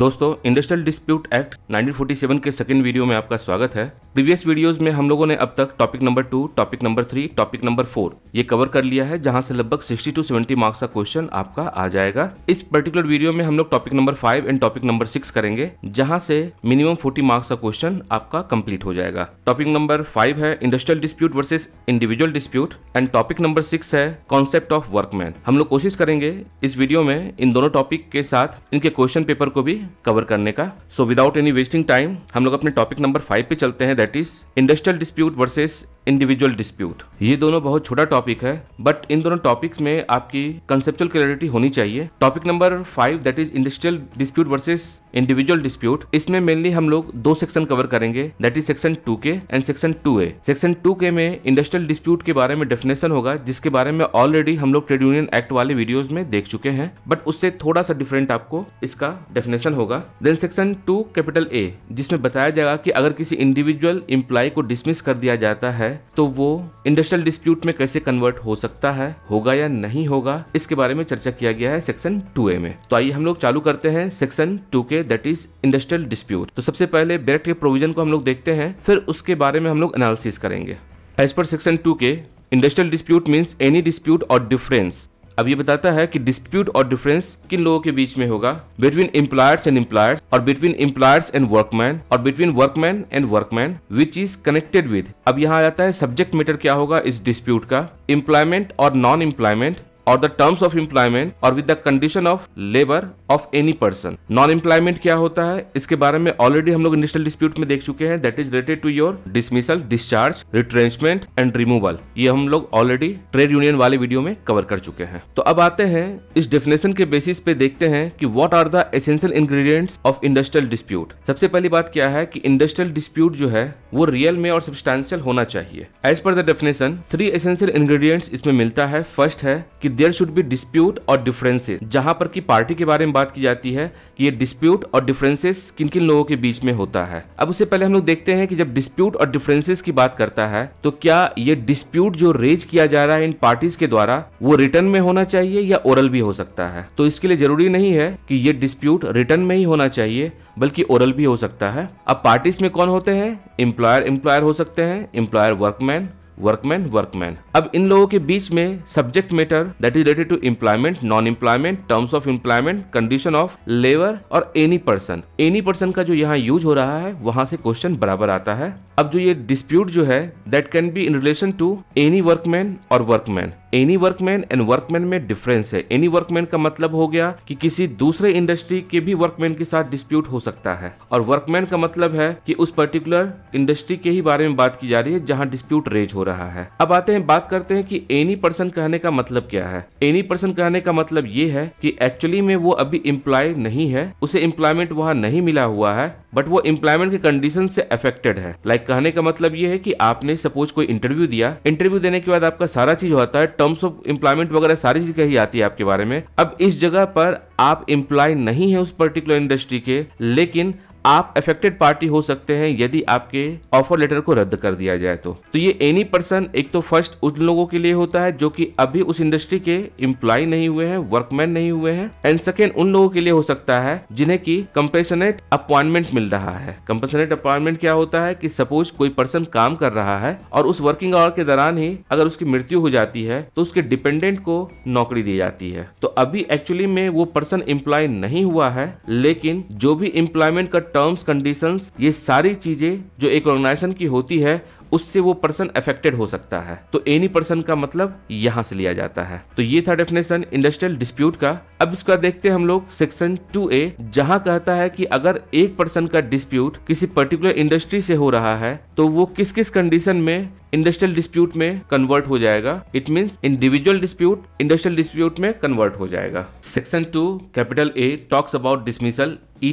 दोस्तों industrial dispute act 1947 के second video में आपका स्वागत है प्रीवियस वीडियोस में हम लोगों ने अब तक topic number two topic number three topic number four ये कवर कर लिया है जहां से लगभग 60 टू 70 मार्क्स का क्वेश्चन आपका आ जाएगा इस पर्टिकुलर वीडियो में हम लोग topic number five and topic number six करेंगे जहाँ से मिनिमम फोर्टी मार्क्स का क्वेश्चन आपका कंप्लीट हो जाएगा टॉपिक नंबर फाइव है industrial dispute versus individual dispute and topic number six है कॉन्सेप्ट ऑफ वर्कमैन हम लोग कोशिश करेंगे इस वीडियो में इन दोनों टॉपिक के साथ इनके क्वेश्चन पेपर को भी कवर करने का so without any wasting time हम लोग अपने टॉपिक नंबर फाइव पे चलते हैं that is industrial dispute versus individual dispute ये दोनों बहुत छोटा टॉपिक है बट इन दोनों टॉपिक्स में आपकी कंसेप्चुअल क्लियरिटी होनी चाहिए topic number five that is industrial dispute versus individual dispute इसमें मेनली हम लोग दो सेक्शन कवर करेंगे that is section two K and section two A section two K में इंडस्ट्रियल डिस्प्यूट के बारे में डेफिनेशन होगा जिसके बारे में ऑलरेडी हम लोग ट्रेड यूनियन एक्ट वाले वीडियोज में देख चुके हैं बट उससे थोड़ा सा डिफरेंट आपको इसका डेफिनेशन होगा then section two capital A जिसमें बताया जाएगा कि अगर किसी इंडिविजुअल इम्प्लाई को डिसमिस कर दिया जाता है तो वो इंडस्ट्रियल डिस्प्यूट में कैसे कन्वर्ट हो सकता है होगा या नहीं होगा इसके बारे में चर्चा किया गया है सेक्शन टू ए में तो आइए हम लोग चालू करते हैं सेक्शन टू के है दैट इज इंडस्ट्रियल डिस्प्यूट तो सबसे पहले बेरेक्ट के प्रोविजन को हम लोग देखते हैं फिर उसके बारे में हम लोग एनालिसिस करेंगे as per section two K industrial dispute means any dispute और डिफरेंस अब ये बताता है कि डिस्प्यूट और डिफरेंस किन लोगों के बीच में होगा बिटवीन इम्प्लायर्स एंड इम्प्लायर्स और बिटवीन इम्प्लायर्स एंड वर्कमैन और between workman and workman which is connected with अब यहाँ आ जाता है सब्जेक्ट मैटर क्या होगा इस डिस्प्यूट का एम्प्लॉयमेंट और नॉन एम्प्लॉयमेंट और द टर्म्स ऑफ एम्प्लॉयमेंट और with the condition of labour of any person non employment क्या होता है इसके बारे में ऑलरेडी हम लोग नेशनल डिस्प्यूट में देख चुके हैं that is related to your dismissal discharge retrenchment and removal ये हम लोग ऑलरेडी ट्रेड यूनियन वाले वीडियो में कवर कर चुके हैं तो अब आते हैं इस डेफिनेशन के बेसिस पे देखते हैं कि what are the essential ingredients of industrial dispute सबसे पहली बात क्या है कि इंडस्ट्रियल डिस्प्यूट जो है वो रियल में और सब्सटैंशियल होना चाहिए as per the definition three essential ingredients इसमें मिलता है फर्स्ट है कि देर शुड बी डिस्प्यूट और डिफरेंसेस जहां पर की पार्टी के बारे में बात की जाती है कि ये डिस्प्यूट और डिफरेंसेस किन किन लोगों के बीच में होता है अब उससे पहले हम लोग देखते हैं कि जब डिस्प्यूट और डिफरेंसेस की बात करता है तो क्या ये डिस्प्यूट जो रेज किया जा रहा है इन पार्टीज के द्वारा वो रिटर्न में होना चाहिए या ओरल भी हो सकता है तो इसके लिए जरूरी नहीं है कि ये डिस्प्यूट रिटर्न में ही होना चाहिए बल्कि ओरल भी हो सकता है अब पार्टीज में कौन होते हैं एम्प्लॉयर एम्प्लॉयर हो सकते हैं एम्प्लॉयर वर्कमैन वर्कमैन वर्कमैन अब इन लोगों के बीच में subject matter that is related to employment non employment terms of employment condition of labour और एनी पर्सन एनी पर्सन का जो यहाँ यूज हो रहा है वहां से क्वेश्चन बराबर आता है अब जो ये डिस्प्यूट जो है that can be in relation to any workman और workman any workman and workman में डिफरेंस है एनी वर्कमैन का मतलब हो गया कि किसी दूसरे इंडस्ट्री के भी वर्कमैन के साथ डिस्प्यूट हो सकता है और वर्कमैन का मतलब है कि उस पर्टिकुलर इंडस्ट्री के ही बारे में बात की जा रही है जहां डिस्प्यूट रेज हो रहा है अब आते हैं बात करते हैं कि एनी पर्सन कहने का मतलब क्या है एनी पर्सन कहने का मतलब ये है कि एक्चुअली में वो अभी इम्प्लॉय नहीं है उसे इम्प्लॉयमेंट वहाँ नहीं मिला हुआ है बट वो एम्प्लॉयमेंट के कंडीशन से अफेक्टेड है लाइक like कहने का मतलब ये है कि आपने सपोज कोई इंटरव्यू दिया इंटरव्यू देने के बाद आपका सारा चीज होता है टर्म्स ऑफ एम्प्लॉयमेंट वगैरह सारी चीज कही आती है आपके बारे में अब इस जगह पर आप इम्प्लॉय नहीं है उस पर्टिकुलर इंडस्ट्री के लेकिन आप अफेक्टेड पार्टी हो सकते हैं यदि आपके ऑफर लेटर को रद्द कर दिया जाए तो तो ये एनी पर्सन एक तो फर्स्ट उन लोगों के लिए होता है जो कि अभी उस इंडस्ट्री के इम्प्लॉय नहीं हुए हैं वर्कमैन नहीं हुए हैं एंड सेकेंड उन लोगों के लिए हो सकता है जिन्हें की कंपेशनेट अपॉइंटमेंट मिल रहा है कंपेशनेट अपॉइंटमेंट क्या होता है की सपोज कोई पर्सन काम कर रहा है और उस वर्किंग आवर के दौरान ही अगर उसकी मृत्यु हो जाती है तो उसके डिपेंडेंट को नौकरी दी जाती है तो अभी एक्चुअली में वो पर्सन इम्प्लॉय नहीं हुआ है लेकिन जो भी इम्प्लॉयमेंट का टर्म्स कंडीशंस ये सारी चीजें जो एक ऑर्गेनाइजेशन की होती है उससे वो पर्सन अफेक्टेड हो सकता है तो एनी पर्सन का मतलब यहाँ से लिया जाता है तो ये था डेफिनेशन इंडस्ट्रियल डिस्प्यूट का अब इसका देखते हैं हम लोग सेक्शन ए जहाँ कहता है कि अगर एक पर्सन का डिस्प्यूट किसी पर्टिकुलर इंडस्ट्री से हो रहा है तो वो किस किस कंडीशन में इंडस्ट्रियल डिस्प्यूट में कन्वर्ट हो जाएगा it means individual dispute industrial dispute में कन्वर्ट हो जाएगा section two capital A talks about dismissal ई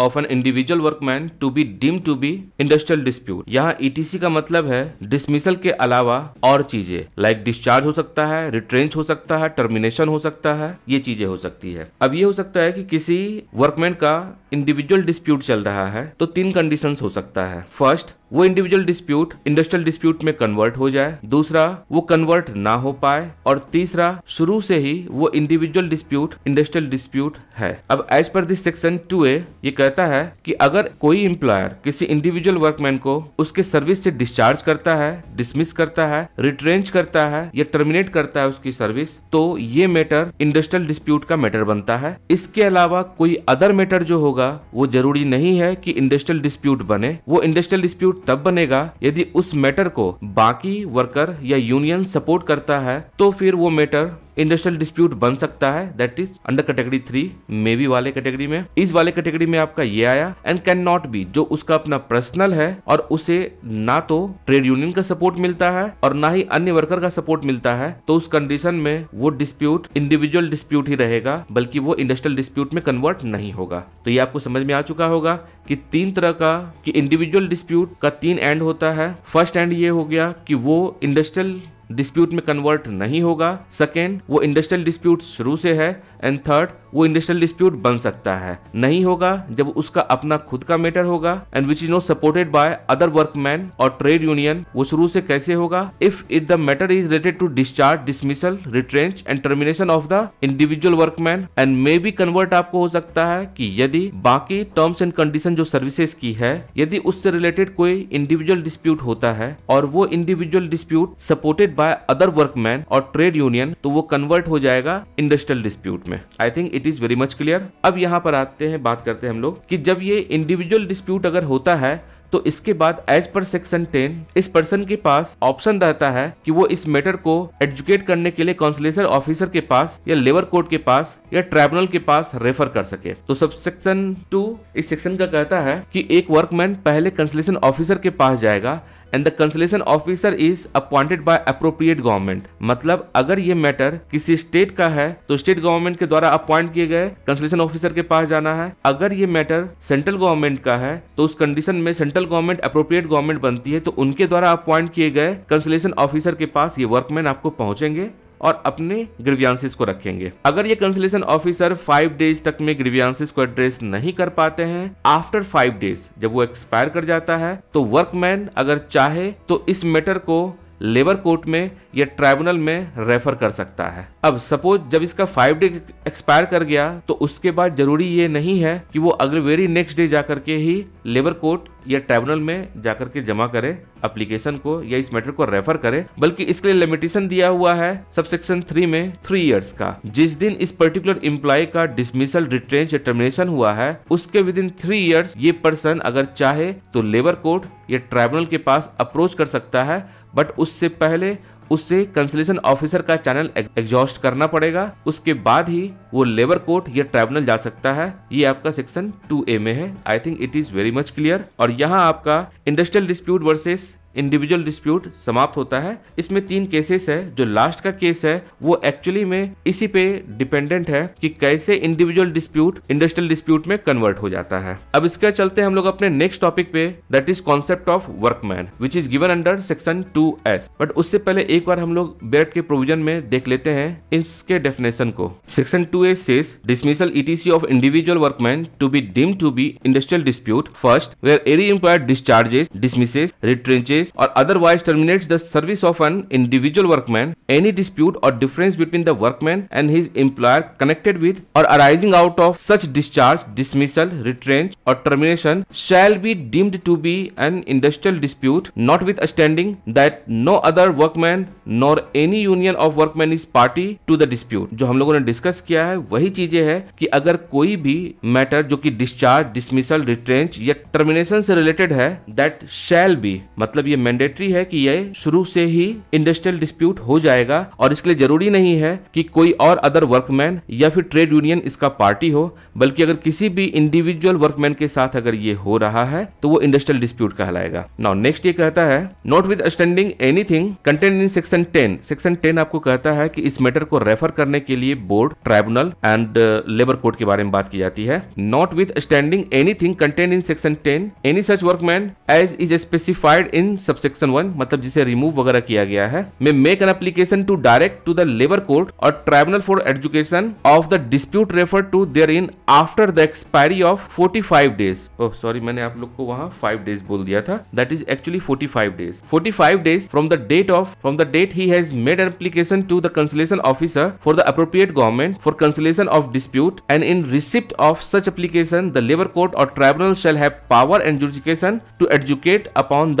of an individual workman to be deem to be industrial dispute यहाँ ईटीसी e का मतलब है डिसमिसल के अलावा और चीजें लाइक डिस्चार्ज हो सकता है रिट्रेंच हो सकता है टर्मिनेशन हो सकता है ये चीजें हो सकती है अब ये हो सकता है कि किसी वर्कमैन का इंडिविजुअल डिस्प्यूट चल रहा है तो तीन कंडीशन हो सकता है फर्स्ट वो इंडिविजुअल डिस्प्यूट इंडस्ट्रियल डिस्प्यूट में कन्वर्ट हो जाए दूसरा वो कन्वर्ट ना हो पाए और तीसरा शुरू से ही वो इंडिविजुअल डिस्प्यूट इंडस्ट्रियल डिस्प्यूट है अब as per this section two ए ये कह रहता है कि अगर कोई इम्प्लॉयर किसी इंडिविजुअल वर्कमैन को उसके सर्विस से डिस्चार्ज करता है डिसमिस करता है रिट्रेंच करता है या टर्मिनेट करता है उसकी सर्विस तो ये मैटर इंडस्ट्रियल डिस्प्यूट का मैटर बनता है इसके अलावा कोई अदर मैटर जो होगा वो जरूरी नहीं है कि इंडस्ट्रियल डिस्प्यूट बने वो इंडस्ट्रियल डिस्प्यूट तब बनेगा यदि उस मैटर को बाकी वर्कर या यूनियन सपोर्ट करता है तो फिर वो मैटर इंडस्ट्रियल डिस्प्यूट बन सकता है that is under category three may be वाले कैटेगरी में इस वाले कैटेगरी में आपका ये आया एंड कैन नॉट बी जो उसका अपना पर्सनल है और उसे ना तो ट्रेड यूनियन का सपोर्ट मिलता है और ना ही अन्य वर्कर का सपोर्ट मिलता है तो उस कंडीशन में वो डिस्प्यूट इंडिविजुअल डिस्प्यूट ही रहेगा बल्कि वो इंडस्ट्रियल डिस्प्यूट में कन्वर्ट नहीं होगा तो ये आपको समझ में आ चुका होगा कि तीन तरह का कि इंडिविजुअल डिस्प्यूट का तीन एंड होता है फर्स्ट एंड ये हो गया कि वो इंडस्ट्रियल डिस्प्यूट में कन्वर्ट नहीं होगा सेकेंड वो इंडस्ट्रियल डिस्प्यूट शुरू से है एंड थर्ड वो इंडस्ट्रियल डिस्प्यूट बन सकता है नहीं होगा जब उसका अपना खुद का मैटर होगा and which is not supported by other workman और ट्रेड यूनियन वो शुरू से कैसे होगा if it the matter is related to discharge dismissal retrench and termination of the individual workman and may be convert आपको हो सकता है की यदि बाकी टर्म्स एंड कंडीशन जो सर्विसेज की है यदि उससे रिलेटेड कोई इंडिविजुअल डिस्प्यूट होता है और वो individual dispute supported by other workman और ट्रेड यूनियन तो वो कन्वर्ट हो जाएगा इंडस्ट्रियल डिस्प्यूट में I think it is very much clear अब यहाँ पर आते हैं बात करते हैं हम लोग कि जब ये इंडिविजुअल डिस्प्यूट अगर होता है तो इसके बाद एज पर सेक्शन टेन इस पर्सन के पास ऑप्शन रहता है कि वो इस मैटर को एजुकेट करने के लिए काउंसिलेशन ऑफिसर के पास या लेबर कोर्ट के पास या ट्राइब्यूनल के पास रेफर कर सके तो सब सेक्शन टू इस सेक्शन का कहता है कि एक वर्कमैन पहले कंसलेशन ऑफिसर के पास जाएगा and the conciliation officer is appointed by appropriate government मतलब अगर ये मैटर किसी स्टेट का है तो स्टेट गवर्नमेंट के द्वारा अपॉइंट किए गए कंसलेशन ऑफिसर के पास जाना है अगर ये मैटर सेंट्रल गवर्नमेंट का है तो उस कंडीशन में सेंट्रल गवर्नमेंट अप्रोप्रिएट गवर्नमेंट बनती है तो उनके द्वारा अपॉइंट किए गए कंसलेशन ऑफिसर के पास ये वर्कमैन आपको पहुंचेंगे और अपने ग्रीवियांसिस को रखेंगे अगर ये कंसलेशन ऑफिसर फाइव डेज तक में ग्रीवियांसिस को एड्रेस नहीं कर पाते हैं आफ्टर फाइव डेज जब वो एक्सपायर कर जाता है तो वर्कमैन अगर चाहे तो इस मैटर को लेबर कोर्ट में या ट्राइब्यूनल में रेफर कर सकता है अब सपोज जब इसका फाइव डे एक्सपायर कर गया तो उसके बाद जरूरी ये नहीं है कि वो अगले वेरी नेक्स्ट डे जा करके ही लेबर कोर्ट या ट्राइब्यूनल में जाकर के जमा करे अप्लीकेशन को या इस मैटर को रेफर करे बल्कि इसके लिए लिमिटेशन दिया हुआ है सब सेक्शन थ्री में थ्री इयर्स का जिस दिन इस पर्टिकुलर इम्प्लॉय का डिसमिसल रिट्रेंच या टर्मिनेशन हुआ है उसके विद इन थ्री इयर्स ये पर्सन अगर चाहे तो लेबर कोर्ट या ट्राइब्यूनल के पास अप्रोच कर सकता है बट उससे पहले उससे कंसलेशन ऑफिसर का चैनल एग्जॉस्ट करना पड़ेगा उसके बाद ही वो लेबर कोर्ट या ट्राइब्यूनल जा सकता है ये आपका सेक्शन 2A में है I think it is very much clear और यहाँ आपका industrial dispute versus individual dispute समाप्त होता है इसमें तीन केसेस है जो लास्ट का केस है वो एक्चुअली में इसी पे डिपेंडेंट है कि कैसे इंडिविजुअल डिस्प्यूट इंडस्ट्रियल डिस्प्यूट में कन्वर्ट हो जाता है अब इसके चलते हम लोग अपने नेक्स्ट टॉपिक पे that is concept of workman which is given under section two S but उससे पहले एक बार हम लोग बेट के प्रोविजन में देख लेते हैं इसके डेफिनेशन को सेक्शन टू एस सेस dismissal ETC of individual workman to be deem to be industrial dispute first where any employer discharges dismisses retrenches service और otherwise terminate the service of an individual workman any dispute और difference between the workman and his employer connected with और arising out of such discharge dismissal retrench और termination shall be deemed to be an industrial dispute with अस्टैंडिंग that no other workman nor any union of workman is party to the dispute जो हम लोगों ने discuss किया है वही चीजें है कि अगर कोई भी मैटर जो कि डिस्चार्ज डिसमिसल रिट्रेंच या टर्मिनेशन से रिलेटेड है दैट शैल बी मतलब ये मैंडेटरी है कि ये शुरू से ही इंडस्ट्रियल डिस्प्यूट हो जाएगा और इसके लिए जरूरी नहीं है कि कोई और अदर वर्कमैन या फिर ट्रेड यूनियन इसका पार्टी हो बल्कि अगर किसी भी इंडिविजुअल वर्कमैन के साथ अगर ये हो रहा है तो वो इंडस्ट्रियल डिस्प्यूट कहलाएगा नाउ नेक्स्ट ये कहता है notwithstanding anything contained in section ten section ten आपको कहता है कि इस मैटर को रेफर करने के लिए board tribunal and labour court के बारे में बात की जाती है notwithstanding anything contained in section ten any such workman as is specified in subsection one मतलब जिसे रिमूव वगैरह किया गया है में make an application to direct to the labour court और tribunal for adjudication of the dispute refer to therein after the expiry of forty five days oh sorry मैंने आप लोग को वहाँ फाइव डेज बोल दिया था that is actually forty five days forty five days from the date of from the date he has made an application to the conciliation officer for the appropriate government for conciliation of dispute and in receipt of such application the labour court और tribunal shall have power and adjudication to adjudicate upon the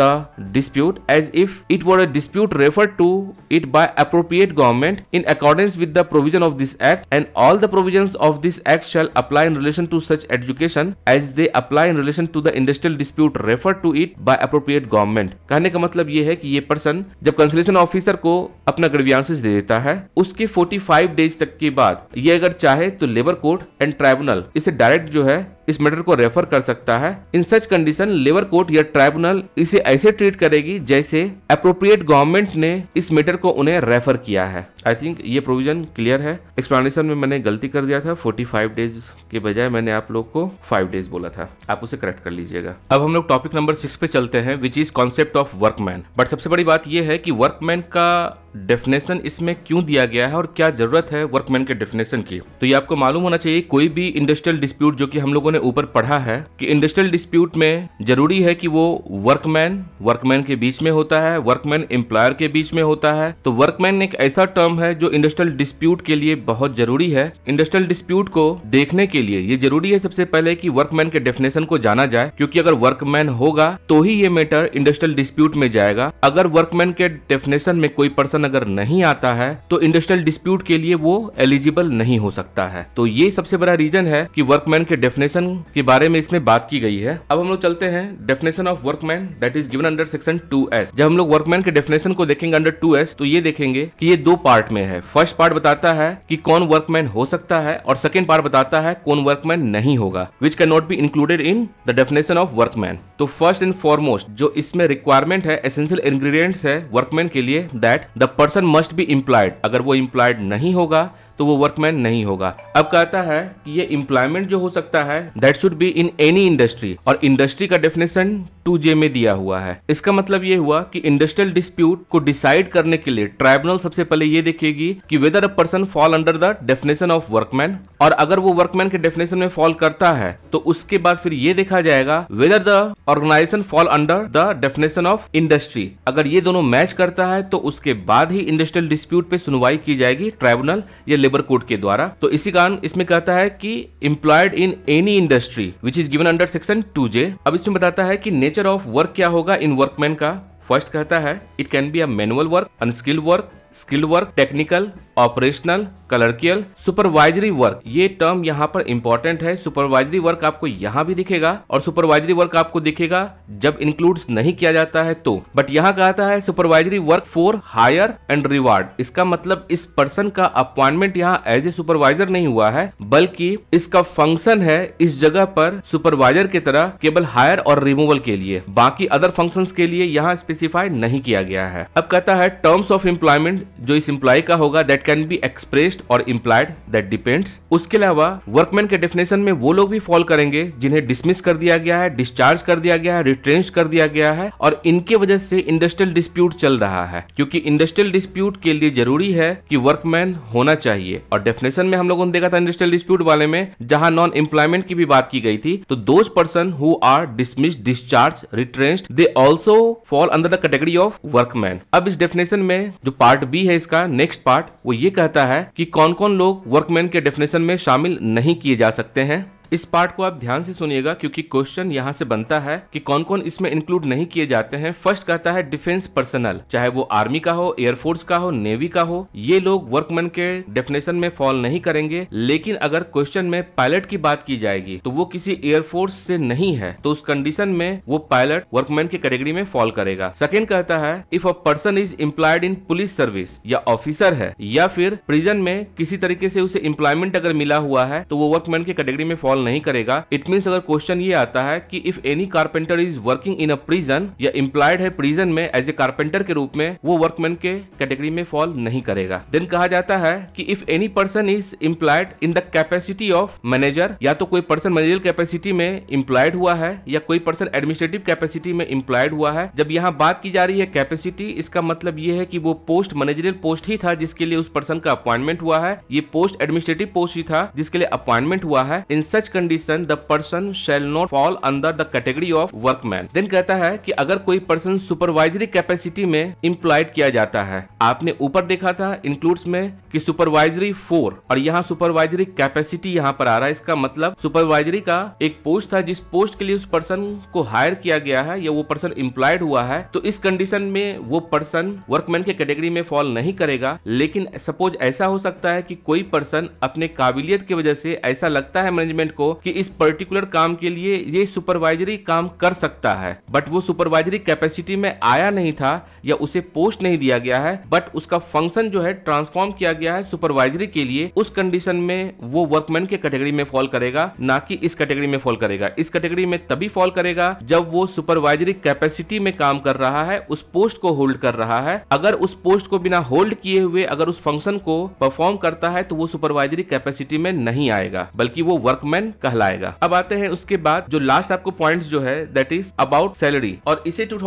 dispute as if it were a dispute referred to it by appropriate government in accordance with the provision of this act and all the provisions of this act shall apply in relation to such adjudication as they apply in relation to the industrial dispute referred to it by appropriate government कहने का मतलब ये है कि ये person जब consolation officer को अपना grievances दे देता है उसके 45 days तक के बाद ये अगर चाहे तो लेबर court and tribunal इसे direct जो है इस मैटर को रेफर कर सकता है in such condition labour court या ट्राइब्यूनल इसे ऐसे ट्रीट करेगी जैसे अप्रोप्रिएट गवर्नमेंट ने इस मैटर को उन्हें रेफर किया है आई थिंक ये प्रोविजन क्लियर है एक्सप्लेनेशन में मैंने गलती कर दिया था 45 डेज के बजाय मैंने आप लोग को 5 डेज बोला था आप उसे करेक्ट कर लीजिएगा अब हम लोग टॉपिक नंबर सिक्स पे चलते हैं which is concept of workman but सबसे बड़ी बात यह है कि वर्कमैन का डेफिनेशन इसमें क्यों दिया गया है और क्या जरूरत है वर्कमैन के डेफिनेशन की तो ये आपको मालूम होना चाहिए कोई भी इंडस्ट्रियल डिस्प्यूट जो कि हम लोगों ने ऊपर पढ़ा है कि इंडस्ट्रियल डिस्प्यूट में जरूरी है कि वो वर्कमैन वर्कमैन के बीच में होता है वर्कमैन एम्प्लॉयर के बीच में होता है तो वर्कमैन एक ऐसा टर्म है जो इंडस्ट्रियल डिस्प्यूट के लिए बहुत जरूरी है इंडस्ट्रियल डिस्प्यूट को देखने के लिए ये जरूरी है सबसे पहले की वर्कमैन के डेफिनेशन को जाना जाए क्योंकि अगर वर्कमैन होगा तो ही ये मैटर इंडस्ट्रियल डिस्प्यूट में जाएगा अगर वर्कमैन के डेफिनेशन में कोई पर्सन पर्सन अगर नहीं आता है तो इंडस्ट्रियल डिस्प्यूट के लिए वो एलिजिबल नहीं हो सकता है तो ये सबसे बड़ा रीजन है कि वर्कमैन के डेफिनेशन के बारे में इसमें बात की गई है अब हम लोग चलते हैं definition of workman that is given under section two जब हम लोग वर्कमैन के डेफिनेशन को देखेंगे अंडर टू तो ये देखेंगे कि ये दो पार्ट में है फर्स्ट पार्ट बताता है कि कौन वर्कमैन हो सकता है और सेकेंड पार्ट बताता है कौन वर्कमैन नहीं होगा which can not be included in the definition of workman तो फर्स्ट एंड फॉरमोस्ट जो इसमें रिक्वायरमेंट है एसेंशियल इंग्रेडिएंट्स है वर्कमैन के लिए that the person must be employed अगर वो इम्प्लॉयड नहीं होगा तो वो वर्कमैन नहीं होगा अब कहता है कि ये इम्प्लॉयमेंट जो हो सकता है that should be in any industry और इंडस्ट्री का डेफिनेशन टू जे में दिया हुआ है इसका मतलब ये हुआ कि इंडस्ट्रियल डिस्प्यूट को डिसाइड करने के लिए ट्राइब्यूनल सबसे पहले ये देखेगी कि whether a person fall under the definition of workman और अगर वो वर्कमैन के डेफिनेशन में फॉल करता है तो उसके बाद फिर ये देखा जाएगा whether the organisation fall under the definition of industry अगर ये दोनों मैच करता है तो उसके बाद ही इंडस्ट्रियल डिस्प्यूट पे सुनवाई की जाएगी ट्राइब्यूनल या लेबर कोड के द्वारा तो इसी कारण इसमें कहता है कि employed in any industry which is given under section two J अब इसमें बताता है कि नेचर ऑफ वर्क क्या होगा इन वर्कमैन का फर्स्ट कहता है it can be a manual work unskilled work skilled work technical operational clerical supervisory work ये टर्म यहाँ पर इंपॉर्टेंट है सुपरवाइजरी वर्क आपको यहाँ भी दिखेगा और सुपरवाइजरी वर्क आपको दिखेगा जब इंक्लूड नहीं किया जाता है तो बट यहाँ कहता है supervisory work for hire and reward इसका मतलब इस पर्सन का अपॉइंटमेंट यहाँ एज ए सुपरवाइजर नहीं हुआ है बल्कि इसका फंक्शन है इस जगह पर सुपरवाइजर की तरह केवल हायर और रिमूवल के लिए बाकी अदर फंक्शन के लिए यहाँ स्पेसिफाई नहीं किया गया है अब कहता है टर्म्स ऑफ एम्प्लॉयमेंट जो इस एम्प्लॉय का होगा दैट कैन बी एक्सप्रेस्ड और इम्प्लाइड दैट डिपेंड्स उसके अलावा वर्कमैन के डेफिनेशन में वो लोग भी फॉल करेंगे जिन्हें डिसमिस कर दिया गया है डिस्चार्ज कर दिया गया है रिट्रेंच कर दिया गया है और इनके वजह से इंडस्ट्रियल डिस्प्यूट चल रहा है क्योंकि इंडस्ट्रियल डिस्प्यूट के लिए जरूरी है कि वर्कमैन होना चाहिए और डेफिनेशन में हम लोगों ने देखा था इंडस्ट्रियल डिस्प्यूट वाले में जहां नॉन एम्प्लॉयमेंट की भी बात की गई थी तो दो person who are dismiss discharge retrenched they also fall under the category of workman अब इस डेफिनेशन में जो पार्ट बी है इसका नेक्स्ट पार्ट वो ये कहता है कि कौन कौन लोग वर्कमैन के डेफिनेशन में शामिल नहीं किए जा सकते हैं इस पार्ट को आप ध्यान से सुनिएगा क्योंकि क्वेश्चन यहाँ से बनता है कि कौन कौन इसमें इंक्लूड नहीं किए जाते हैं फर्स्ट कहता है डिफेंस पर्सनल चाहे वो आर्मी का हो एयरफोर्स का हो नेवी का हो ये लोग वर्कमैन के डेफिनेशन में फॉल नहीं करेंगे लेकिन अगर क्वेश्चन में पायलट की बात की जाएगी तो वो किसी एयरफोर्स से नहीं है तो उस कंडीशन में वो पायलट वर्कमैन की कैटेगरी में फॉल करेगा सेकेंड कहता है if a person is employed in police service या ऑफिसर है या फिर प्रिजन में किसी तरीके से उसे इम्प्लॉयमेंट अगर मिला हुआ है तो वो वर्कमैन की कैटेगरी में फॉल सॉल्व नहीं करेगा इट मीन अगर क्वेश्चन ये आता है कि if any carpenter is working in a prison या इम्प्लाइड है प्रिजन में एज ए कार्पेंटर के रूप में वो वर्कमैन के कैटेगरी में फॉल नहीं करेगा देन कहा जाता है कि if any person is implied in the capacity of manager या तो कोई पर्सन मैनेजर कैपेसिटी में इम्प्लाइड हुआ है या कोई पर्सन एडमिनिस्ट्रेटिव कैपेसिटी में इम्प्लाइड हुआ है जब यहाँ बात की जा रही है कैपेसिटी इसका मतलब ये है कि वो पोस्ट मैनेजरियल पोस्ट ही था जिसके लिए उस पर्सन का अपॉइंटमेंट हुआ है ये पोस्ट एडमिनिस्ट्रेटिव पोस्ट ही था जिसके लिए अपॉइंटमेंट हुआ है in such condition the person shall not fall under the category of workman then कहता है कि अगर कोई पर्सन सुपरवाइजरी कैपेसिटी में इम्प्लॉयड किया जाता है आपने ऊपर देखा था इंक्लूड्स में कि सुपरवाइजरी फोर और यहाँ सुपरवाइजरी कैपेसिटी यहाँ पर आ रहा है इसका मतलब सुपरवाइजरी का एक पोस्ट था जिस पोस्ट के लिए उस पर्सन को हायर किया गया है या वो पर्सन इम्प्लॉयड हुआ है तो इस कंडीशन में वो पर्सन वर्कमैन के कैटेगरी में फॉल नहीं करेगा लेकिन सपोज ऐसा हो सकता है कि कोई पर्सन अपने काबिलियत की वजह से ऐसा लगता है मैनेजमेंट को कि इस पर्टिकुलर काम के लिए ये सुपरवाइजरी काम कर सकता है बट वो सुपरवाइजरी कैपेसिटी में आया नहीं था या उसे पोस्ट नहीं दिया गया है बट उसका फंक्शन जो है ट्रांसफॉर्म किया गया है सुपरवाइजरी के लिए उस कंडीशन में वो वर्कमैन के कैटेगरी में फॉल करेगा ना कि इस कैटेगरी में फॉल करेगा इस कैटेगरी में तभी फॉल करेगा जब वो सुपरवाइजरी कैपेसिटी में काम कर रहा है उस पोस्ट को होल्ड कर रहा है अगर उस पोस्ट को बिना होल्ड किए हुए अगर उस फंक्शन को परफॉर्म करता है तो वो सुपरवाइजरी कैपेसिटी में नहीं आएगा बल्कि वो वर्कमैन कहलाएगा अब आते हैं उसके बाद जो लास्ट आपको पॉइंट जो है दैट इज अबाउट सैलरी और इसे टू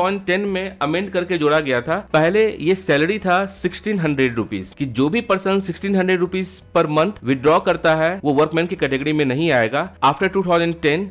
में अमेंड करके जोड़ा गया था पहले ये सैलरी था सिक्सटीन हंड्रेड की जो भी person sixteen hundred per month withdraw करता है वो वर्कमैन की कैटेगरी में नहीं आएगा आफ्टर टू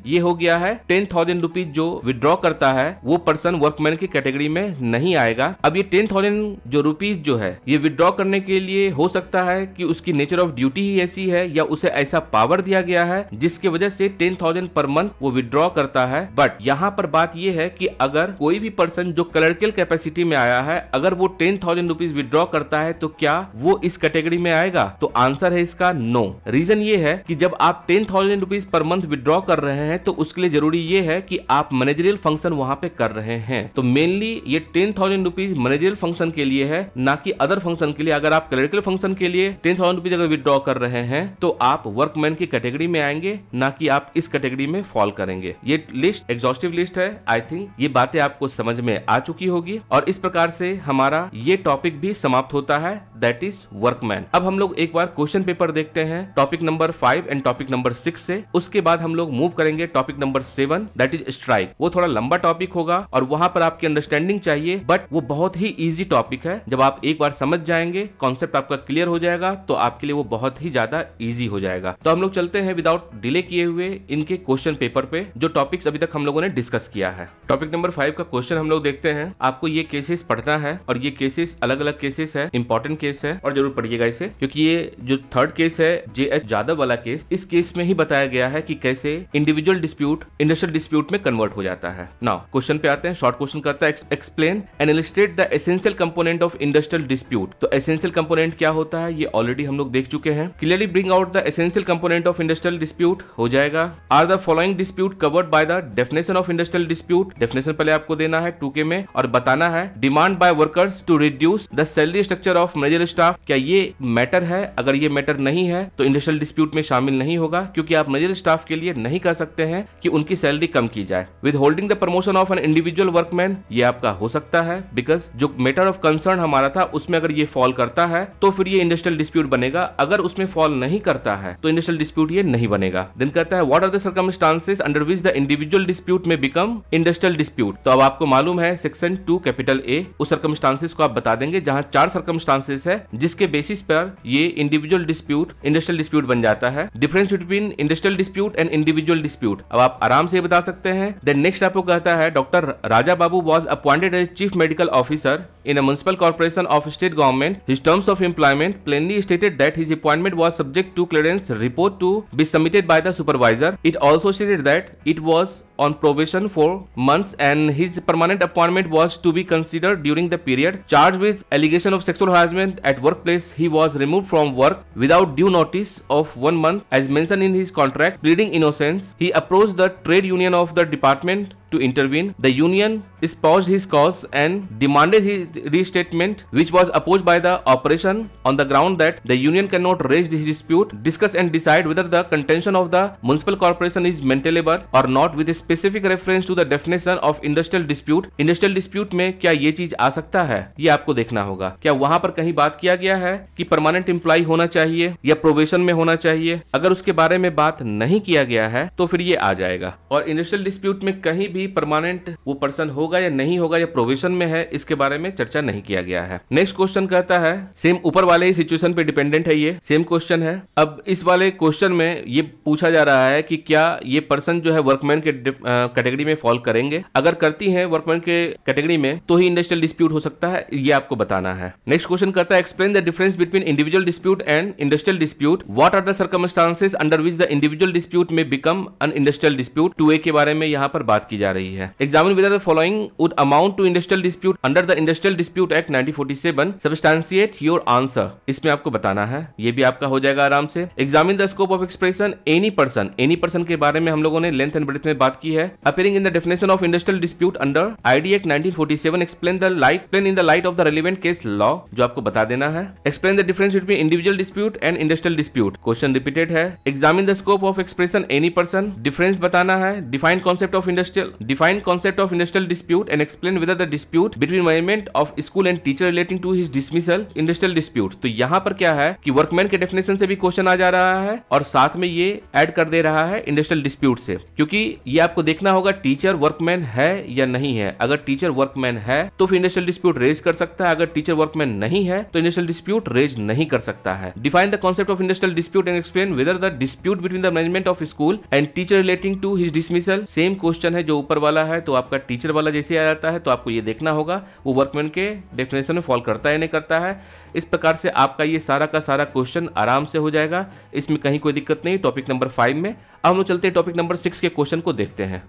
ये हो गया है टेन थाउजेंड रुपीज जो विद्रॉ करता है वो पर्सन वर्कमैन की कैटेगरी में नहीं आएगा अब ये टेन थाउजेंड जो रुपीज जो है ये विद्रॉ करने के लिए हो सकता है कि उसकी नेचर ऑफ ड्यूटी ही ऐसी है या उसे ऐसा पावर दिया गया है जिस जिसकी वजह से टेन थाउजेंड पर मंथ वो विड्रॉ करता है बट यहाँ पर बात यह है कि अगर कोई भी पर्सन जो क्लर्कियल कैपेसिटी में आया है अगर वो टेन थाउजेंड रुपीज विद्रॉ करता है तो क्या वो इस कैटेगरी में आएगा तो आंसर है इसका नो रीजन ये है कि जब आप ten thousand rupees per month withdraw कर रहे हैं तो उसके लिए जरूरी ये है कि आप मैनेजरियल फंक्शन वहाँ पे कर रहे हैं तो मेनली ये ten thousand rupees managerial function के लिए है ना कि अदर फंक्शन के लिए अगर आप क्लरिकल फंक्शन के लिए टेन थाउजेंड रुपीज अगर विद्रॉ कर रहे हैं तो आप वर्कमैन की कैटेगरी में आएंगे ना कि आप इस कैटेगरी में फॉल करेंगे ये लिस्ट एग्जॉस्टिव लिस्ट है आई थिंक ये बातें आपको समझ में आ चुकी होगी और इस प्रकार से हमारा ये टॉपिक भी समाप्त होता है दैट इज वर्कमैन अब हम लोग एक बार क्वेश्चन पेपर देखते हैं topic number five and topic number six से उसके बाद हम लोग मूव करेंगे topic number seven that is strike वो थोड़ा लंबा टॉपिक होगा और वहां पर आपकी अंडरस्टैंडिंग चाहिए बट वो बहुत ही इजी टॉपिक है जब आप एक बार समझ जाएंगे कॉन्सेप्ट आपका क्लियर हो जाएगा तो आपके लिए वो बहुत ही ज्यादा इजी हो जाएगा तो हम लोग चलते हैं विदाउट डिले किए हुए इनके क्वेश्चन पेपर पे जो टॉपिक्स अभी तक हम लोगों ने डिस्कस किया है टॉपिक नंबर फाइव का क्वेश्चन हम लोग देखते हैं आपको ये केसेस पढ़ना है और ये केसेस अलग अलग केसेस है इंपॉर्टेंट केस है और जरूर पढ़िएगा इसे क्योंकि ये जो थर्ड केस है जे एच यादव वाला केस इस केस में ही बताया गया है की कैसे इंडिविजुअल डिस्प्यूट इंडस्ट्रियल डिस्प्यूट में कन्वर्ट हो जाता है नाउ क्वेश्चन पे आते हैं शॉर्ट क्वेश्चन करता है explain and illustrate the essential component of industrial dispute तो एसेंशियल कंपोनेंट क्या होता है ये ऑलरेडी हम लोग देख चुके हैं clearly bring out the essential component of industrial dispute dispute हो जाएगा are the following dispute covered by the definition of industrial dispute definition पहले आपको देना है टू में और बताना है demand by workers to reduce the salary structure of major staff क्या ये मैटर है अगर ये मैटर नहीं है तो इंडस्ट्रियल डिस्प्यूट में शामिल नहीं होगा क्योंकि आप मेजर स्टाफ के लिए नहीं कर सकते हैं कि उनकी सैलरी कम की जाए withholding the promotion of an individual workman ये आपका हो सकता है बिकॉज जो मैटर ऑफ कंसर्न हमारा था उसमें अगर ये फॉल करता है तो फिर ये इंडस्ट्रियल डिस्प्यूट बनेगा अगर उसमें फॉल नहीं करता है तो इंडस्ट्रियल डिस्प्यूट ये नहीं बनेगा देन कहता है what are the circumstances under which the individual dispute may become industrial dispute तो अब आपको मालूम है सेक्शन टू कैपिटल ए उस सर्कमस्टांसेस को आप बता देंगे जहाँ चार सर्कमस्टांसेस है जिसके बेसिस पर ये इंडिविजुअल डिस्प्यूट इंडस्ट्रियल डिस्प्यूट बन जाता है difference between industrial dispute and individual dispute अब आप आराम से बता सकते हैं देन नेक्स्ट आपको कहता है doctor Raja Babu was appointed as chief medical officer in a municipal corporation of state government his terms of employment plainly stated that his appointment was subject to clearance report to be submitted by by the supervisor. It also stated that it was on probation for months and his permanent appointment was to be considered during the period. Charged with allegation of sexual harassment at workplace, he was removed from work without due notice of one month as mentioned in his contract. Pleading innocence, he approached the trade union of the department to intervene, the union espoused his cause and demanded his restatement, which was opposed by the operation on the ground that the union cannot raise his dispute, discuss and decide whether the contention of the municipal corporation is mental labor or not with a specific reference to the definition of industrial dispute. Industrial dispute में क्या ये चीज आ सकता है ये आपको देखना होगा क्या वहां पर कहीं बात किया गया है कि परमानेंट एम्प्लॉय होना चाहिए या प्रोबेशन में होना चाहिए अगर उसके बारे में बात नहीं किया गया है तो फिर ये आ जाएगा और इंडस्ट्रियल डिस्प्यूट में कहीं भी भी परमानेंट वो पर्सन होगा या नहीं होगा या प्रोविजन में है इसके बारे में चर्चा नहीं किया गया है नेक्स्ट क्वेश्चन कहता है सेम ऊपर वाले ही सिचुएशन पे डिपेंडेंट है ये सेम क्वेश्चन है अब इस वाले क्वेश्चन में ये पूछा जा रहा है कि क्या ये पर्सन जो है वर्कमैन के कैटेगरी में फॉल करेंगे अगर करती है वर्कमैन के कैटेगरी में तो ही इंडस्ट्रियल डिस्प्यूट हो सकता है ये आपको बताना है नेक्स्ट क्वेश्चन करता है explain the difference between individual dispute and industrial dispute what are the circumstances under which the individual dispute may become an industrial dispute two A के बारे में यहाँ पर बात की जा जा रही है examine whether following would amount to industrial dispute under the industrial dispute act nineteen forty seven substantiate your answer इसमें आपको बताना है ये भी आपका हो जाएगा आराम से examine the scope of expression any person any person के बारे में हम लोगों ने लेंथ एंड ब्रेथ में बात की है appearing in the definition of industrial dispute under I D act 1947 explain the light plain in the light of the relevant case law जो आपको बता देना है explain the difference between individual dispute and industrial dispute question repeated है examine the scope of expression any person difference बताना है defined concept of industrial define concept of industrial dispute and explain whether the dispute between management of school and teacher relating to his dismissal industrial dispute तो यहाँ पर क्या है कि workman के definition से भी क्वेश्चन आ जा रहा है और साथ में ये एड कर दे रहा है इंडस्ट्रियल डिस्प्यूट से क्योंकि ये आपको देखना होगा टीचर वर्कमैन है या नहीं है अगर टीचर वर्कमैन है तो फिर इंडस्ट्रियल डिस्प्यूट रेज कर सकता है अगर टीचर वर्कमैन नहीं है तो इंडस्ट्रियल डिस्प्यूट रेज नहीं कर सकता है define the concept of industrial dispute and explain whether the dispute between the management of school and teacher relating to his dismissal same question है जो ऊपर वाला है तो आपका टीचर वाला जैसे आ जाता है तो आपको ये देखना होगा वो वर्कमैन के डेफिनेशन में फॉल करता है या नहीं करता है इस प्रकार से आपका ये सारा का सारा क्वेश्चन आराम से हो जाएगा इसमें कहीं कोई दिक्कत नहीं टॉपिक नंबर फाइव में अब हम लोग चलते हैं टॉपिक नंबर सिक्स के क्वेश्चन को देखते हैं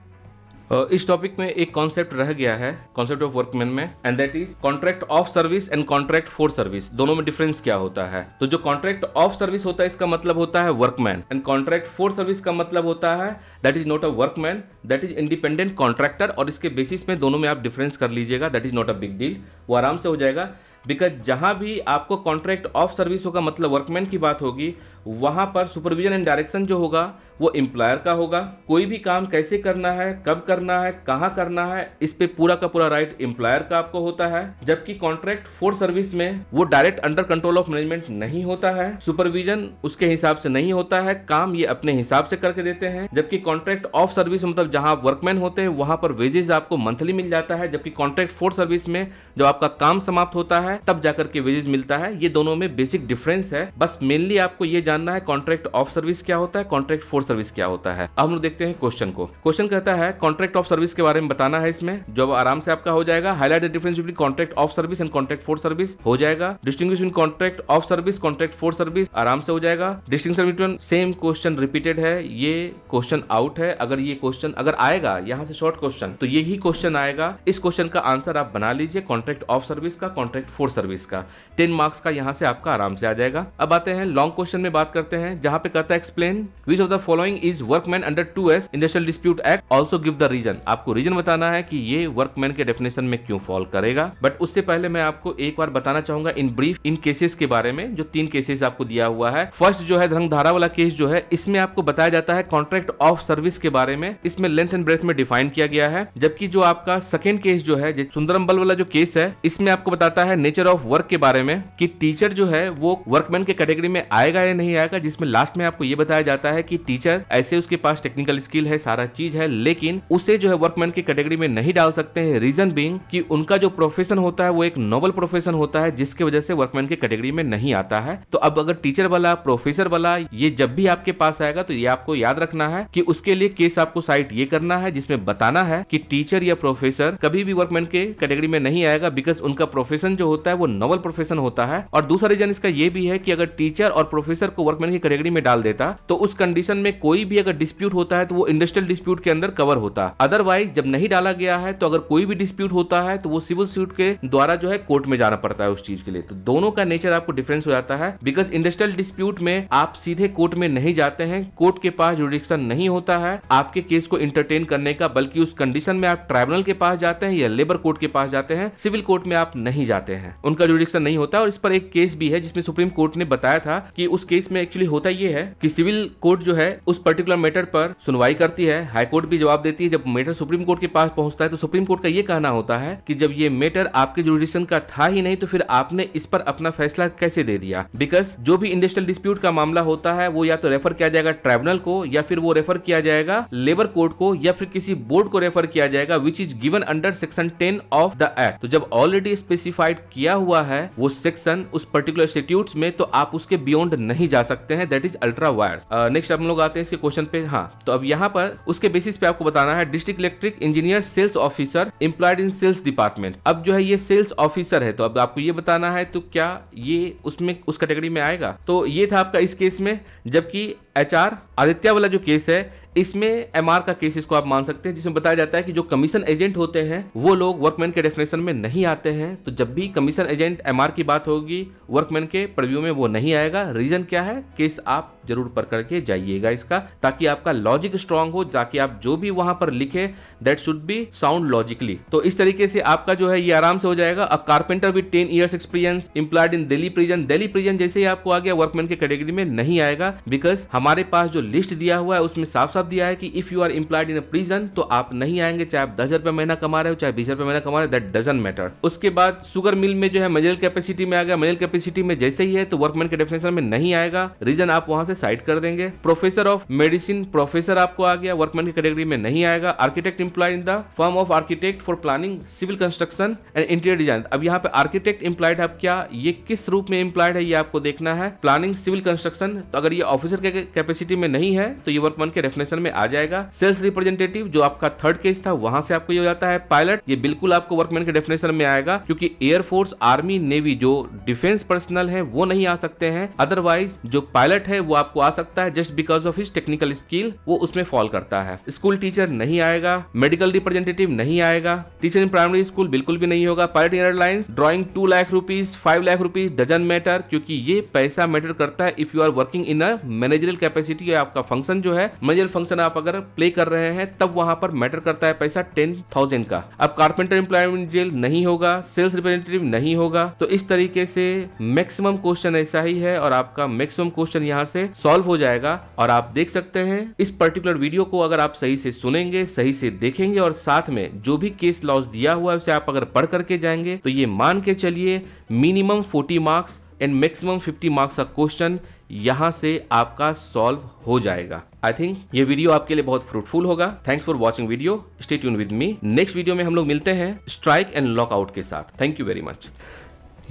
इस टॉपिक में एक कॉन्सेप्ट रह गया है कॉन्सेप्ट ऑफ वर्कमैन में and that is contract of service and contract for service दोनों में डिफरेंस क्या होता है तो जो कॉन्ट्रैक्ट ऑफ सर्विस होता है इसका मतलब होता है workman and contract for service का मतलब होता है that is not a workman that is independent contractor और इसके बेसिस में दोनों में आप डिफरेंस कर लीजिएगा that is not a big deal वो आराम से हो जाएगा बिकॉज जहां भी आपको कॉन्ट्रैक्ट ऑफ सर्विस होगा मतलब वर्कमैन की बात होगी वहाँ पर सुपरविजन एंड डायरेक्शन जो होगा वो एम्प्लॉयर का होगा कोई भी काम कैसे करना है कब करना है कहाँ करना है इस पे पूरा का पूरा राइट एम्प्लॉयर का आपको होता है जबकि कॉन्ट्रैक्ट फॉर सर्विस में वो direct under control of management नहीं होता है सुपरविजन उसके हिसाब से नहीं होता है काम ये अपने हिसाब से करके देते हैं जबकि कॉन्ट्रैक्ट ऑफ सर्विस मतलब जहाँ आप वर्कमैन होते हैं वहाँ पर वेजेस आपको मंथली मिल जाता है जबकि कॉन्ट्रैक्ट फॉर सर्विस में जब आपका काम समाप्त होता है तब जाकर के वेजेस मिलता है ये दोनों में बेसिक डिफरेंस है बस मेनली आपको ये जानना है कॉन्ट्रैक्ट ऑफ सर्विस क्या होता है कॉन्ट्रैक्ट फॉर सर्विस क्या होता है अब हम लोग देखते हैं क्वेश्चन को क्वेश्चन कहता है कॉन्ट्रैक्ट ऑफ सर्विस के बारे में बताना है इसमें जो आराम से आपका हो जाएगा highlight the difference between contract of service and contract for service हो जाएगा distinguish contract of service contract for service आराम से हो जाएगा distinguish between same question repeated है ये क्वेश्चन आउट है अगर ये क्वेश्चन अगर आएगा यहाँ से शॉर्ट क्वेश्चन तो यही क्वेश्चन आएगा इस क्वेश्चन का आंसर आप बना लीजिए कॉन्ट्रैक्ट ऑफ सर्विस का कॉन्ट्रैक्ट फॉर सर्विस का टेन मार्क्स का यहाँ से आपका आराम से आ जाएगा अब आते हैं लॉन्ग क्वेश्चन में बात करते हैं जहाँ पे कहता है explain which of the following is workman under two S industrial dispute act also give the reason आपको रीजन बताना है कि ये वर्कमैन के डेफिनेशन में क्यों फॉल करेगा बट उससे पहले मैं आपको एक बार बताना चाहूंगा इन ब्रीफ इन केसेस के बारे में जो तीन केसेस आपको दिया हुआ है फर्स्ट जो है धारा वाला केस जो है इसमें आपको बताया जाता है कॉन्ट्रैक्ट ऑफ सर्विस के बारे में इसमें लेंथ एंड ब्रेथ में डिफाइन किया गया है जबकि जो आपका सेकेंड केस जो है सुंदरम बल वाला जो केस है इसमें आपको बताता है नेचर ऑफ वर्क के बारे में कि टीचर जो है वो वर्कमैन के कैटेगरी में आएगा या नहीं नहीं आएगा जिसमें लास्ट में आपको ये बताया जाता है कि टीचर ऐसे उसके पास टेक्निकल स्किल है सारा चीज है लेकिन उसे जो है वर्कमैन की कैटेगरी में नहीं डाल सकते हैं रीजन बिंग कि उनका जो प्रोफेशन होता है वो एक नोबल प्रोफेशन होता है जिसके वजह से वर्कमैन की कैटेगरी में नहीं आता है तो अब अगर टीचर वाला प्रोफेसर वाला ये जब भी आपके पास आएगा तो ये आपको याद रखना है कि उसके लिए केस आपको साइट ये करना है जिसमें बताना है कि टीचर या प्रोफेसर कभी भी वर्कमैन के कैटेगरी में नहीं आएगा बिकॉज उनका प्रोफेशन जो होता है वो नोबल प्रोफेशन होता है और दूसरा रीजन इसका ये भी है कि अगर टीचर और प्रोफेसर को को वर्कमैन की कैटेगरी में डाल देता तो उस कंडीशन में कोई भी अगर डिस्प्यूट होता है तो वो इंडस्ट्रियल डिस्प्यूट के अंदर कवर होता अदरवाइज जब नहीं डाला गया है तो अगर कोई भी डिस्प्यूट होता है तो वो सिविल सूट के द्वारा जो है कोर्ट में जाना पड़ता है उस चीज के लिए तो दोनों का नेचर आपको डिफरेंस हो जाता है बिकॉज इंडस्ट्रियल डिस्प्यूट में आप सीधे कोर्ट में नहीं जाते हैं कोर्ट के पास जुडिक्शन नहीं होता है आपके केस को इंटरटेन करने का बल्कि उस कंडीशन में आप ट्राइब्यूनल के पास जाते हैं या लेबर कोर्ट के पास जाते हैं सिविल कोर्ट में आप नहीं जाते हैं उनका जुडिक्शन नहीं होता और इस पर एक केस भी है जिसमें सुप्रीम कोर्ट ने बताया था कि उस केस इसमें एक्चुअली होता ये है कि सिविल कोर्ट जो है उस पर्टिकुलर मैटर पर सुनवाई करती है हाई कोर्ट भी जवाब देती है जब मैटर सुप्रीम कोर्ट के पास पहुंचता है तो सुप्रीम कोर्ट का ये कहना होता है कि जब ये मैटर आपके जुडिशन का था ही नहीं तो फिर आपने इस पर अपना फैसला कैसे दे दिया बिकॉज जो भी इंडस्ट्रियल डिस्प्यूट का मामला होता है वो या तो रेफर किया जाएगा ट्राइब्यूनल को या फिर वो रेफर किया जाएगा लेबर कोर्ट को या फिर किसी बोर्ड को रेफर किया जाएगा which is given under section ten of the act तो जब ऑलरेडी स्पेसिफाइड किया हुआ है वो सेक्शन उस पर्टिकुलर इंस्टीट्यूट में तो आप उसके बियॉन्ड नहीं जा जा सकते हैं that is ultra vires next हम लोग आते हैं इसके क्वेश्चन पे हाँ तो अब यहाँ पर उसके बेसिस पे आपको बताना है district electric engineer sales officer employed in sales department अब जो है ये सेल्स ऑफिसर है तो अब आपको ये बताना है तो क्या ये उसमें उस कैटेगरी में आएगा तो ये था आपका इस केस में जबकि एच आर आदित्य वाला जो केस है इसमें एम का केस इसको आप मान सकते हैं जिसमें बताया जाता है कि जो कमीशन एजेंट होते हैं वो लोग वर्कमैन के डेफिनेशन में नहीं आते हैं तो जब भी कमीशन एजेंट एम की बात होगी वर्कमैन के प्रव्यू में वो नहीं आएगा रीजन क्या है केस आप जरूर पकड़ के जाइएगा इसका ताकि आपका लॉजिक स्ट्रांग हो ताकि आप जो भी वहां पर लिखे that should be sound logically तो इस तरीके से आपका जो है ये आराम से हो जाएगा a carpenter with ten years experience employed in Delhi prison Delhi prison जैसे ही आपको आ गया वर्कमैन के कैटेगरी में नहीं आएगा बिकॉज हमारे पास जो लिस्ट दिया हुआ है उसमें साफ साफ साफ दिया है कि if you are employed in a prison तो आप नहीं आएंगे चाहे आप दस हज़ार रुपये महीना कमा रहे हो चाहे बीस हज़ार रुपये महीना कमा रहे हो दैट डजन मैटर उसके बाद सुगर मिल में जो है मजल कैपेसिटी में आ गया मेजल कैपेसिटी में जैसे ही है तो वर्कमैन के डेफिनेशन में नहीं आएगा रीजन आप वहां से साइड कर देंगे प्रोफेसर ऑफ मेडिसिन प्रोफेसर आपको आ गया वर्कमैन की कैटेगरी में नहीं आएगा architect employed in the form of architect for planning civil construction and interior design अब यहाँ पे आर्किटेक्ट इम्प्लाइड आप क्या ये किस रूप में इम्प्लाइड है ये आपको देखना है प्लानिंग सिविल कंस्ट्रक्शन तो अगर ये ऑफिसर के कैपेसिटी में नहीं है तो ये वर्कमैन के डेफिनेशन नोटिफिकेशन में आ जाएगा सेल्स रिप्रेजेंटेटिव जो आपका थर्ड केस था वहां से आपको ये हो जाता है पायलट ये बिल्कुल आपको वर्कमैन के डेफिनेशन में आएगा क्योंकि एयरफोर्स आर्मी नेवी जो डिफेंस पर्सनल है वो नहीं आ सकते हैं अदरवाइज जो पायलट है वो आपको आ सकता है just because of his technical skill वो उसमें फॉल करता है स्कूल टीचर नहीं आएगा मेडिकल रिप्रेजेंटेटिव नहीं आएगा टीचर इन प्राइमरी स्कूल बिल्कुल भी नहीं होगा pilot airlines drawing two lakh rupees five lakh rupees doesn't matter क्योंकि ये पैसा मैटर करता है if you are working in a managerial capacity आपका फंक्शन जो है मैनेजरियल फंक्शन आप अगर प्ले कर रहे हैं तब वहां पर मैटर करता है पैसा टेन थाउजेंड का अब कार्पेंटर एम्प्लॉयमेंट जेल नहीं होगा सेल्स रिप्रेजेंटेटिव नहीं होगा तो इस तरीके से मैक्सिमम क्वेश्चन ऐसा ही है और आपका मैक्सिमम क्वेश्चन यहाँ से सॉल्व हो जाएगा और आप देख सकते हैं इस पर्टिकुलर वीडियो को अगर आप सही से सुनेंगे सही से देखेंगे और साथ में जो भी केस लॉस दिया हुआ है उसे आप अगर पढ़ करके जाएंगे तो ये मान के चलिए minimum forty marks and maximum fifty marks का क्वेश्चन यहां से आपका सॉल्व हो जाएगा आई थिंक ये वीडियो आपके लिए बहुत फ्रूटफुल होगा thanks for watching video stay tune with me next video में हम लोग मिलते हैं स्ट्राइक एंड लॉकआउट के साथ थैंक यू वेरी मच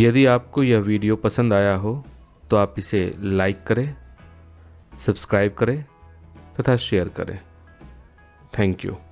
यदि आपको यह वीडियो पसंद आया हो तो आप इसे लाइक करें सब्सक्राइब करें तथा शेयर करें थैंक यू